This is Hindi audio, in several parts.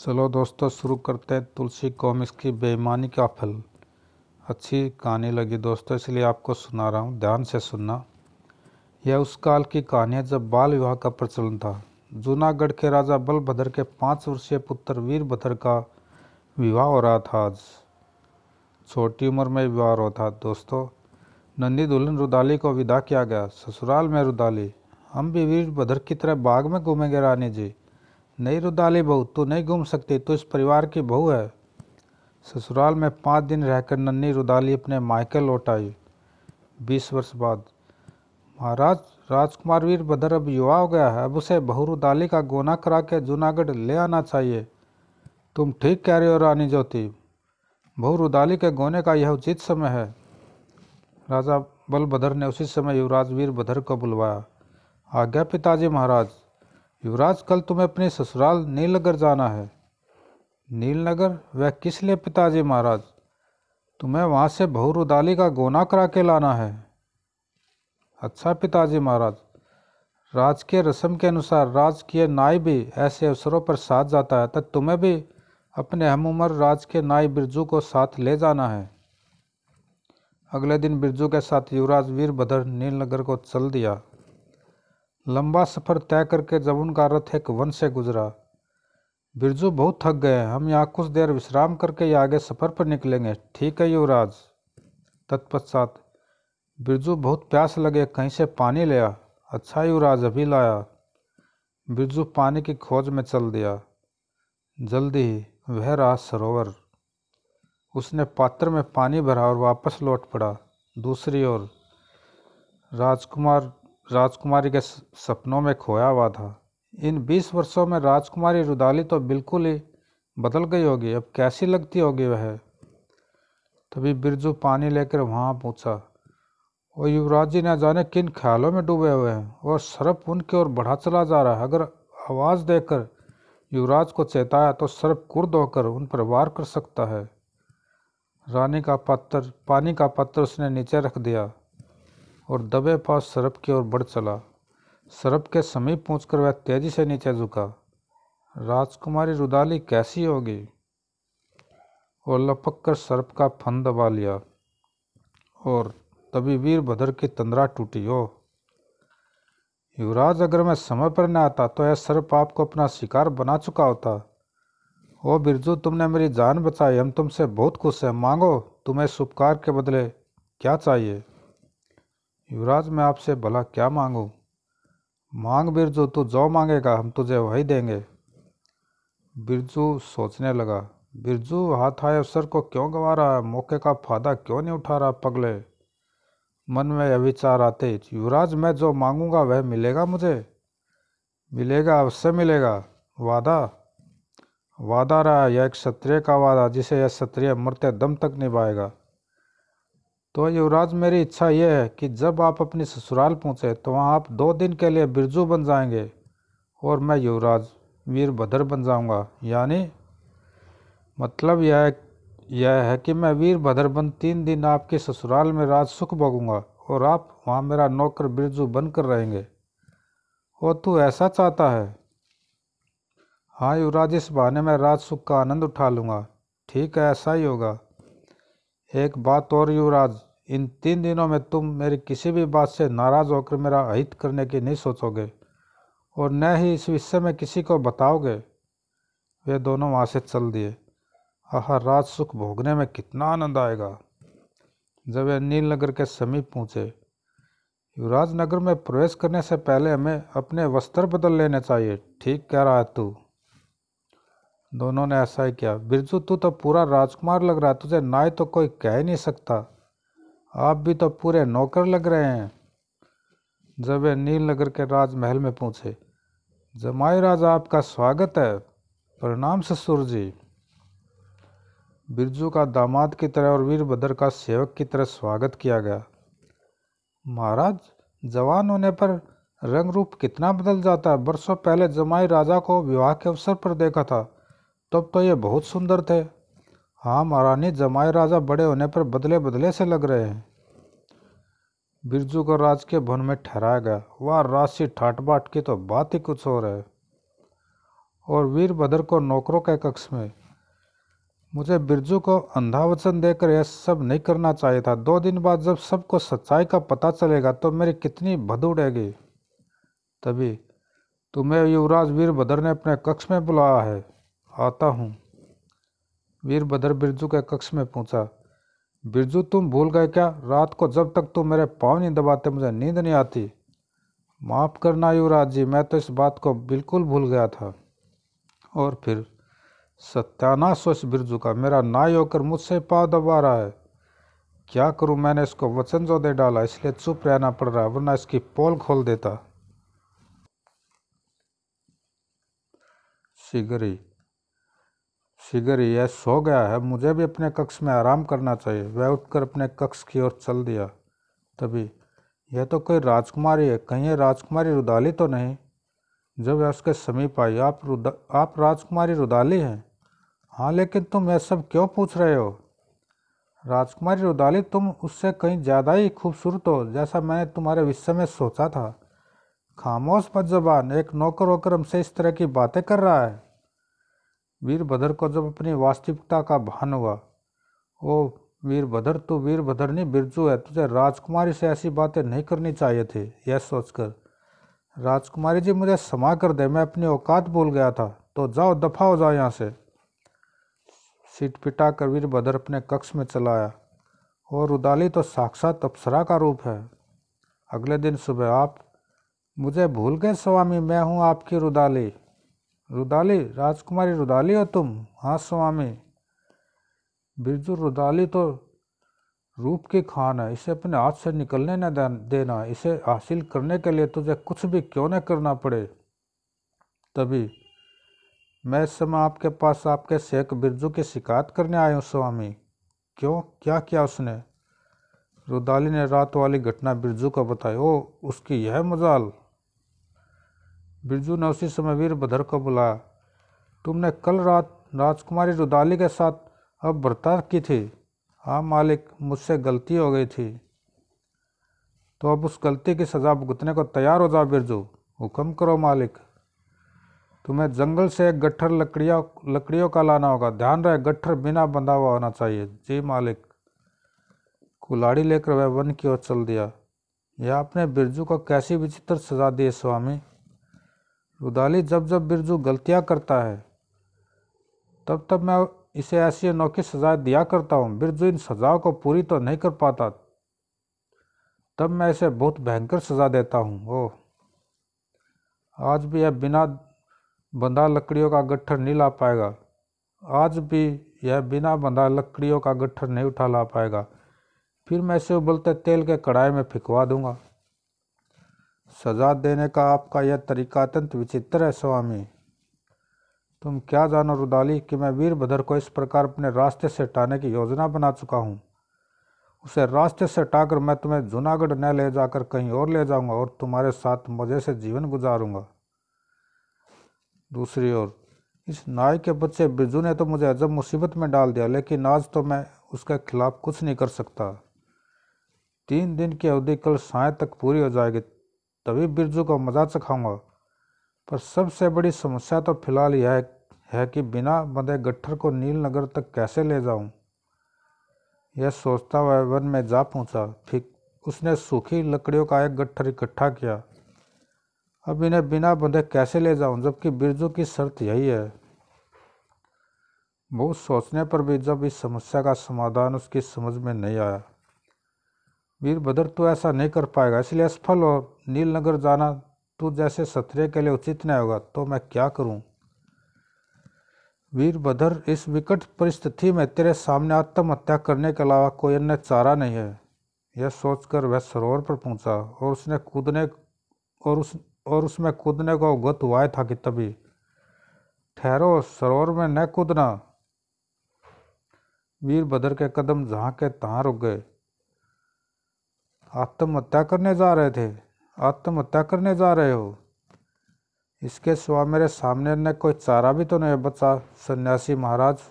चलो दोस्तों शुरू करते हैं तुलसी कॉमिक्स की बेईमानी का फल अच्छी कहानी लगी दोस्तों इसलिए आपको सुना रहा हूँ ध्यान से सुनना यह उस काल की कहानी है जब बाल विवाह का प्रचलन था जूनागढ़ के राजा बलभद्र के पाँच वर्षीय पुत्र वीरभद्र का विवाह हो रहा था आज छोटी उम्र में विवाह हो था दोस्तों नंदी दुल्हन रुदाली को विदा किया गया ससुराल में रुदाली हम भी वीरभद्र की तरह बाग में घूमेंगे रानी जी नहीं रुदाली बहू तू नहीं घूम सकती तू इस परिवार की बहू है ससुराल में पाँच दिन रहकर नन्नी रुदाली अपने मायके लौट आई बीस वर्ष बाद महाराज राजकुमार वीरभद्र अब युवा हो गया है अब उसे बहू रुदाली का गोना करा के जूनागढ़ ले आना चाहिए तुम ठीक कह रहे हो रानी ज्योति बहू रुदाली के गोने का यह उचित समय है राजा बलभद्र ने उसी समय युवराज वीरभद्र को बुलवाया आज्ञा पिताजी महाराज युवराज कल तुम्हें अपने ससुराल नीलनगर जाना है नीलनगर वह किस लिए पिताजी महाराज तुम्हें वहाँ से बहुर उदाली का गोना करा के लाना है अच्छा पिताजी महाराज राजकीय रस्म के अनुसार राजकीय नाई भी ऐसे अवसरों पर साथ जाता है तो तुम्हें भी अपने हम उम्र राज के नाई बिरजू को साथ ले जाना है अगले दिन बिरजू के साथ युवराज वीरभद्र नीलनगर को चल दिया लंबा सफ़र तय करके जब उनका रथ एक वन से गुजरा बिरजू बहुत थक गए हम यहाँ कुछ देर विश्राम करके आगे सफ़र पर निकलेंगे ठीक है युवराज तत्पश्चात बिरजू बहुत प्यास लगे कहीं से पानी लिया अच्छा युवराज अभी लाया बिरजू पानी की खोज में चल दिया जल्दी ही वह रहा सरोवर उसने पात्र में पानी भरा और वापस लौट पड़ा दूसरी ओर राजकुमार राजकुमारी के सपनों में खोया हुआ था इन बीस वर्षों में राजकुमारी रुदाली तो बिल्कुल ही बदल गई होगी अब कैसी लगती होगी वह तभी बिरजू पानी लेकर वहाँ पूछा और युवराज जी न जाने किन ख्यालों में डूबे हुए हैं और सर्प उनकी ओर बढ़ा चला जा रहा है अगर आवाज़ देकर युवराज को चेताया तो सर्प कुर्द होकर उन पर वार कर सकता है रानी का पत्थर पानी का पत्थर उसने नीचे रख दिया और दबे पास सरप की ओर बढ़ चला सरप के समीप पहुंचकर वह तेजी से नीचे झुका राजकुमारी रुदाली कैसी होगी और लपक कर सर्प का फन दबा लिया और तभी वीरभद्र की तंद्रा टूटी हो युवराज अगर मैं समय पर न आता तो यह सर्प आपको अपना शिकार बना चुका होता ओ बिरजू तुमने मेरी जान बचाई हम तुमसे बहुत खुश हैं मांगो तुम्हें सुपकार उपकार के बदले क्या चाहिए युवराज मैं आपसे भला क्या मांगूँ मांग बिरजू तू जो मांगेगा हम तुझे वही देंगे बिरजू सोचने लगा बिरजू हाथ आए अवसर को क्यों गंवा रहा है मौके का फायदा क्यों नहीं उठा रहा पगले मन में यह विचार आते युवराज मैं जो मांगूंगा वह मिलेगा मुझे मिलेगा अवश्य मिलेगा वादा वादा रहा यह एक क्षत्रिय का वादा जिसे यह क्षत्रिय मरते दम तक निभाएगा तो युवराज मेरी इच्छा यह है कि जब आप अपने ससुराल पहुँचे तो वहाँ आप दो दिन के लिए बिरजू बन जाएंगे और मैं युवराज वीरभद्र बन जाऊँगा यानी मतलब यह यह है कि मैं वीरभद्र बन तीन दिन आपके ससुराल में राज सुख भोगूंगा और आप वहाँ मेरा नौकर बिरजू बनकर रहेंगे और तू ऐसा चाहता है हाँ युवराज इस बहाने में राज सुख का आनंद उठा लूँगा ठीक है ऐसा ही होगा एक बात और युवराज इन तीन दिनों में तुम मेरी किसी भी बात से नाराज़ होकर मेरा अहित करने की नहीं सोचोगे और न ही इस विषय में किसी को बताओगे वे दोनों वहाँ से चल दिए आह रात सुख भोगने में कितना आनंद आएगा जब वे नील नगर के समीप पहुँचे युवराज नगर में प्रवेश करने से पहले हमें अपने वस्त्र बदल लेने चाहिए ठीक कह रहा है तू दोनों ने ऐसा ही किया बिरजू तू तो पूरा राजकुमार लग रहा तुझे ना ही तो कोई कह ही नहीं सकता आप भी तो पूरे नौकर लग रहे हैं जब नील नगर के राजमहल में पहुँचे जमाई राजा आपका स्वागत है प्रणाम ससुर जी बिरजू का दामाद की तरह और वीरभद्र का सेवक की तरह स्वागत किया गया महाराज जवान होने पर रंग रूप कितना बदल जाता है बरसों पहले जमाई राजा को विवाह के अवसर पर देखा था तब तो ये बहुत सुंदर थे हाँ महारानी जमाए राजा बड़े होने पर बदले बदले से लग रहे हैं बिरजू को राज के भवन में ठहराया गया वह राशि ठाट बाट की तो बात ही कुछ और है और वीरभद्र को नौकरों के कक्ष में मुझे बिरजू को अंधा वचन देकर यह सब नहीं करना चाहिए था दो दिन बाद जब सबको सच्चाई का पता चलेगा तो मेरी कितनी भद उड़ेगी तभी तुम्हें युवराज वीरभद्र ने अपने कक्ष में बुलाया है आता हूँ वीरभद्र बिरजू के कक्ष में पूछा बिरजू तुम भूल गए क्या रात को जब तक तुम मेरे पाँव नहीं दबाते मुझे नींद नहीं आती माफ़ करना युवराज जी मैं तो इस बात को बिल्कुल भूल गया था और फिर सत्यानाश उस बिरजू का मेरा नाई होकर मुझसे पाँव दबा रहा है क्या करूं मैंने इसको वचन जो दे डाला इसलिए चुप रहना पड़ रहा वरना इसकी पोल खोल देता सिगरी शीघ्र यह सो गया है मुझे भी अपने कक्ष में आराम करना चाहिए वह उठकर अपने कक्ष की ओर चल दिया तभी यह तो कोई राजकुमारी है कहीं है राजकुमारी रुदाली तो नहीं जब वह उसके समीप आई आप रुदा आप राजकुमारी रुदाली हैं हाँ लेकिन तुम यह सब क्यों पूछ रहे हो राजकुमारी रुदाली तुम उससे कहीं ज़्यादा ही खूबसूरत हो जैसा मैंने तुम्हारे विषय में सोचा था खामोश मत जबान एक नौकर होकर हमसे इस तरह की बातें कर रहा है वीरभद्र को जब अपनी वास्तविकता का भान हुआ ओ वीरभद्र तो वीरभद्र नहीं बिरजू है तुझे राजकुमारी से ऐसी बातें नहीं करनी चाहिए थी यह सोचकर राजकुमारी जी मुझे क्षमा कर दे मैं अपनी औकात भूल गया था तो जाओ दफा हो जाओ यहाँ से सीट पिटा कर वीरभद्र अपने कक्ष में चला आया और उदाली तो साक्षात अप्सरा का रूप है अगले दिन सुबह आप मुझे भूल गए स्वामी मैं हूँ आपकी रुदाली रुदाली राजकुमारी रुदाली हो तुम हाँ स्वामी बिरजू रुदाली तो रूप की खान है इसे अपने हाथ से निकलने न देना इसे हासिल करने के लिए तुझे कुछ भी क्यों न करना पड़े तभी मैं इस समय आपके पास आपके शेख बिरजू की शिकायत करने आया हूँ स्वामी क्यों क्या किया उसने रुदाली ने रात वाली घटना बिरजू को बताई ओ उसकी यह मजाल बिरजू ने उसी समय वीरभद्र को बुलाया तुमने कल रात राजकुमारी रुदाली के साथ अब बर्ताव की थी हाँ मालिक मुझसे गलती हो गई थी तो अब उस गलती की सज़ा भुगतने को तैयार हो जाओ बिरजू हुक्म करो मालिक तुम्हें जंगल से एक गट्ठर लकड़िया लकड़ियों का लाना होगा ध्यान रहे गट्ठर बिना बंधा हुआ होना चाहिए जी मालिक कुलाड़ी लेकर वह वन की ओर चल दिया यह आपने बिरजू को कैसी विचित्र सजा दी स्वामी रुदाली जब जब बिरजू गलतियाँ करता है तब तब मैं इसे ऐसी अनोखी सजाएं दिया करता हूँ बिरजू इन सजाओं को पूरी तो नहीं कर पाता तब मैं इसे बहुत भयंकर सजा देता हूँ ओह आज भी यह बिना बंधा लकड़ियों का गट्ठर नहीं ला पाएगा आज भी यह बिना बंधा लकड़ियों का गट्ठर नहीं उठा ला पाएगा फिर मैं इसे उबलते तेल के कढ़ाई में फिकवा दूंगा सजा देने का आपका यह तरीका अत्यंत विचित्र है स्वामी तुम क्या जानो रुदाली कि मैं वीरभद्र को इस प्रकार अपने रास्ते से हटाने की योजना बना चुका हूँ उसे रास्ते से हटाकर मैं तुम्हें जूनागढ़ न ले जाकर कहीं और ले जाऊँगा और तुम्हारे साथ मज़े से जीवन गुजारूँगा दूसरी ओर इस नाई के बच्चे बिजू ने तो मुझे अजब मुसीबत में डाल दिया लेकिन आज तो मैं उसके खिलाफ कुछ नहीं कर सकता तीन दिन की अवधि कल साय तक पूरी हो जाएगी तभी बिरजू को मजा चखाऊंगा पर सबसे बड़ी समस्या तो फिलहाल यह है कि बिना बंधे गट्ठर को नीलनगर तक कैसे ले जाऊं? यह सोचता हुआ वन में जा पहुंचा। फिर उसने सूखी लकड़ियों का एक गट्ठर इकट्ठा किया अब इन्हें बिना बंधे कैसे ले जाऊं? जबकि बिरजू की शर्त यही है बहुत सोचने पर भी जब इस समस्या का समाधान उसकी समझ में नहीं आया वीरभद्र तो ऐसा नहीं कर पाएगा इसलिए असफल हो नीलनगर जाना तू जैसे क्षत्रिय के लिए उचित नहीं होगा तो मैं क्या करूं? वीरभद्र इस विकट परिस्थिति में तेरे सामने आत्महत्या करने के अलावा कोई अन्य चारा नहीं है यह सोचकर वह सरोवर पर पहुंचा और उसने कूदने और उस और उसमें कूदने को अवगत हुआ था कि तभी ठहरो सरोवर में न कूदना वीरभद्र के कदम जहाँ के तहाँ रुक गए आत्महत्या करने जा रहे थे आत्महत्या करने जा रहे हो इसके सिवा मेरे सामने ने कोई चारा भी तो नहीं बचा सन्यासी महाराज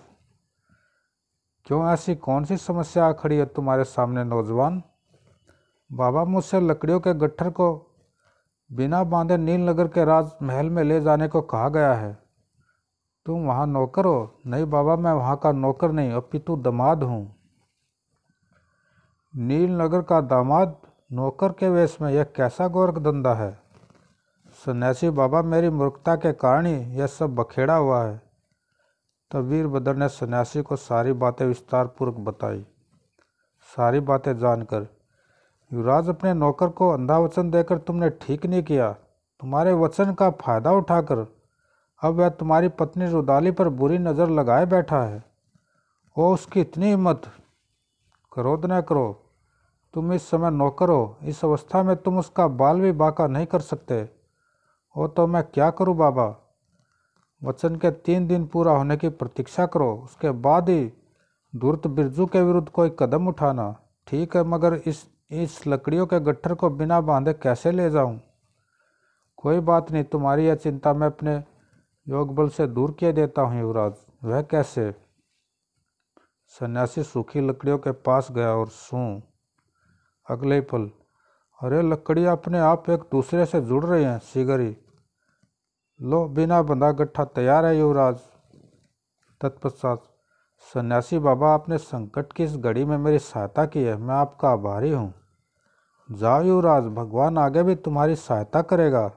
क्यों ऐसी कौन सी समस्या खड़ी है तुम्हारे सामने नौजवान बाबा मुझसे लकड़ियों के गट्ठर को बिना बांधे नील नगर के राजमहल में ले जाने को कहा गया है तुम वहाँ नौकर हो नहीं बाबा मैं वहाँ का नौकर नहीं अपितु दमाद हूँ नीलनगर का दामाद नौकर के वेश में यह कैसा गोरख धंधा है सन्यासी बाबा मेरी मूर्खता के कारण ही यह सब बखेड़ा हुआ है तब वीरभद्र ने सन्यासी को सारी बातें विस्तारपूर्वक बताई सारी बातें जानकर युवराज अपने नौकर को अंधा वचन देकर तुमने ठीक नहीं किया तुम्हारे वचन का फायदा उठाकर अब वह तुम्हारी पत्नी रुदाली पर बुरी नज़र लगाए बैठा है ओ उसकी इतनी हिम्मत करो तो न करो तुम इस समय नौकर हो इस अवस्था में तुम उसका बाल भी बाका नहीं कर सकते हो तो मैं क्या करूं बाबा वचन के तीन दिन पूरा होने की प्रतीक्षा करो उसके बाद ही धूर्त बिरजू के विरुद्ध कोई कदम उठाना ठीक है मगर इस इस लकड़ियों के गट्ठर को बिना बांधे कैसे ले जाऊं? कोई बात नहीं तुम्हारी यह चिंता मैं अपने योग बल से दूर किए देता हूँ युवराज वह कैसे सन्यासी सूखी लकड़ियों के पास गया और सूं अगले पल अरे लकड़ियाँ अपने आप एक दूसरे से जुड़ रही हैं सीगरी लो बिना बंधा गट्ठा तैयार है युवराज तत्पश्चात सन्यासी बाबा आपने संकट की इस घड़ी में मेरी सहायता की है मैं आपका आभारी हूँ जाओ युवराज भगवान आगे भी तुम्हारी सहायता करेगा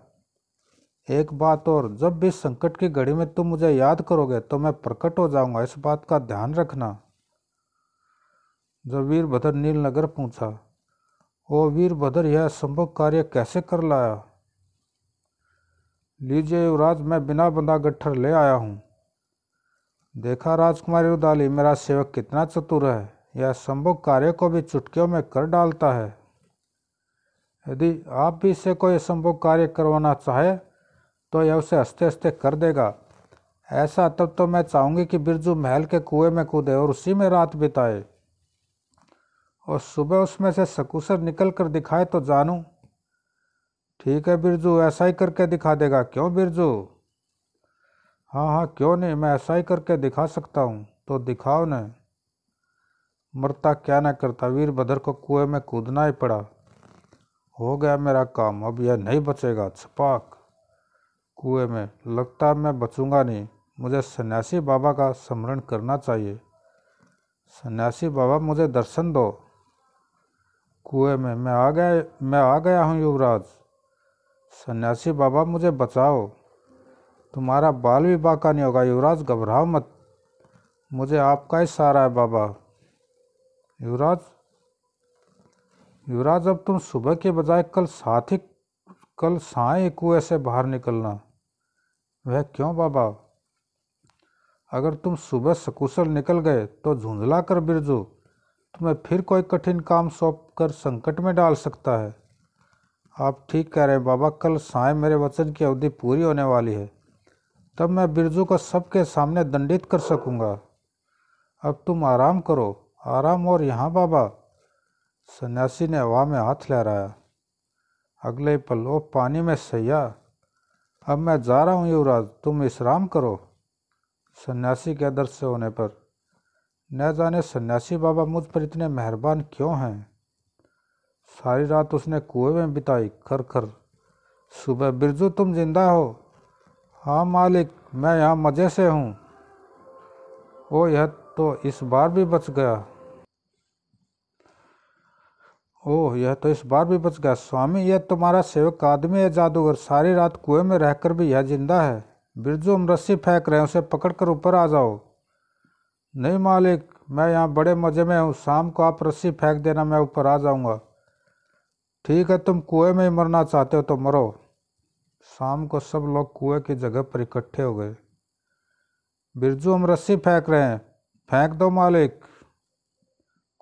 एक बात और जब भी संकट की घड़ी में तुम मुझे याद करोगे तो मैं प्रकट हो जाऊंगा इस बात का ध्यान रखना जब वीरभद्र नील नगर पहुंचा ओ वीरभद्र यह संभव कार्य कैसे कर लाया लीजिए युवराज मैं बिना बंदा गट्ठर ले आया हूँ देखा राजकुमारी रुदाली मेरा सेवक कितना चतुर है यह संभव कार्य को भी चुटकियों में कर डालता है यदि आप भी इसे कोई संभव कार्य करवाना चाहे तो यह उसे हंसते हंसते कर देगा ऐसा तब तो मैं चाहूँगी कि बिरजू महल के कुएं में कूदे और उसी में रात बिताए और सुबह उसमें से सकूसर निकल कर दिखाए तो जानूं ठीक है बिरजू ऐसा ही करके दिखा देगा क्यों बिरजू हाँ हाँ क्यों नहीं मैं ऐसा ही करके दिखा सकता हूँ तो दिखाओ न मरता क्या ना करता वीरभद्र को कुएं में कूदना ही पड़ा हो गया मेरा काम अब यह नहीं बचेगा छपाक कुएं में लगता मैं बचूंगा नहीं मुझे सन्यासी बाबा का स्मरण करना चाहिए सन्यासी बाबा मुझे दर्शन दो कुएं में मैं आ गया मैं आ गया हूँ युवराज सन्यासी बाबा मुझे बचाओ तुम्हारा बाल भी बाका नहीं होगा युवराज घबराओ मत मुझे आपका ही सहारा है बाबा युवराज युवराज अब तुम सुबह के बजाय कल साथ ही कल साए कुएं से बाहर निकलना वह क्यों बाबा अगर तुम सुबह सकुशल निकल गए तो झुंझला कर बिरजू तुम्हें फिर कोई कठिन काम सौंप कर संकट में डाल सकता है आप ठीक कह रहे हैं बाबा कल साय मेरे वचन की अवधि पूरी होने वाली है तब मैं बिरजू को सबके सामने दंडित कर सकूंगा अब तुम आराम करो आराम और यहाँ बाबा सन्यासी ने हवा में हाथ लहराया अगले पल ओ पानी में सैया अब मैं जा रहा हूँ युवराज तुम विश्राम करो सन्यासी के आदर्श से होने पर न जाने सन्यासी बाबा मुझ पर इतने मेहरबान क्यों हैं सारी रात उसने कुएं में बिताई खर खर सुबह बिरजू तुम जिंदा हो हाँ मालिक मैं यहाँ मज़े से हूँ ओ यह तो इस बार भी बच गया ओह यह तो इस बार भी बच गया स्वामी यह तुम्हारा सेवक आदमी है जादूगर सारी रात कुएं में रहकर भी यह जिंदा है बिरजू हम रस्सी फेंक रहे हैं उसे पकड़कर ऊपर आ जाओ नहीं मालिक मैं यहाँ बड़े मज़े में हूँ शाम को आप रस्सी फेंक देना मैं ऊपर आ जाऊँगा ठीक है तुम कुएं में ही मरना चाहते हो तो मरो शाम को सब लोग कुएं की जगह पर इकट्ठे हो गए बिरजू हम रस्सी फेंक रहे हैं फेंक दो मालिक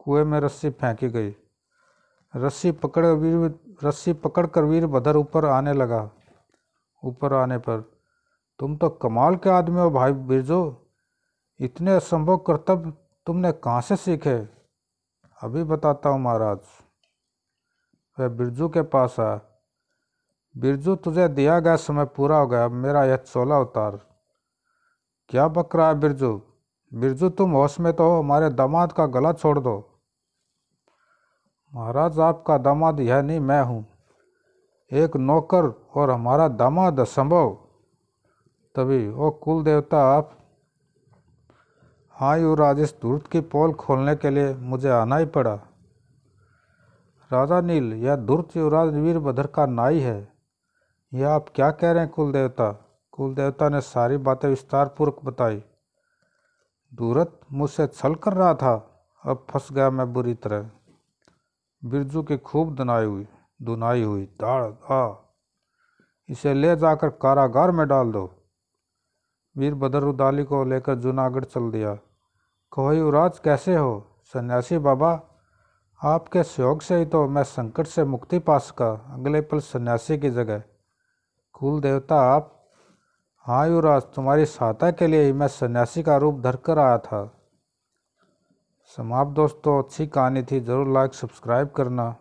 कुएं में रस्सी फेंकी गई रस्सी पकड़ वीर रस्सी पकड़ कर वीर ऊपर आने लगा ऊपर आने पर तुम तो कमाल के आदमी हो भाई बिरजू इतने असंभव कर्तव्य तुमने कहाँ से सीखे अभी बताता हूँ महाराज वह बिरजू के पास आया बिरजू तुझे दिया गया समय पूरा हो गया मेरा यह चोला उतार क्या बक रहा है बिरजू बिरजू तुम होश में तो हो हमारे दामाद का गला छोड़ दो महाराज आपका दामाद यह नहीं मैं हूँ एक नौकर और हमारा दामाद असंभव तभी ओ कुल देवता आप हाँ यू इस दूध की पोल खोलने के लिए मुझे आना ही पड़ा राजा नील यह दुर्द युवराज वीरभद्र का नाई है यह आप क्या कह रहे हैं कुलदेवता कुलदेवता ने सारी बातें विस्तारपूर्वक बताई दूरत मुझसे छल कर रहा था अब फंस गया मैं बुरी तरह बिरजू की खूब दुनाई हुई दुनाई हुई दाड़ आ इसे ले जाकर कारागार में डाल दो वीरभद्र उदाली को लेकर जूनागढ़ चल दिया कहो युवराज कैसे हो सन्यासी बाबा आपके सहयोग से ही तो मैं संकट से मुक्ति पा सका अगले पल सन्यासी की जगह कुल देवता आप हाँ युवराज तुम्हारी सहायता के लिए ही मैं सन्यासी का रूप धर कर आया था समाप्त दोस्तों अच्छी कहानी थी ज़रूर लाइक सब्सक्राइब करना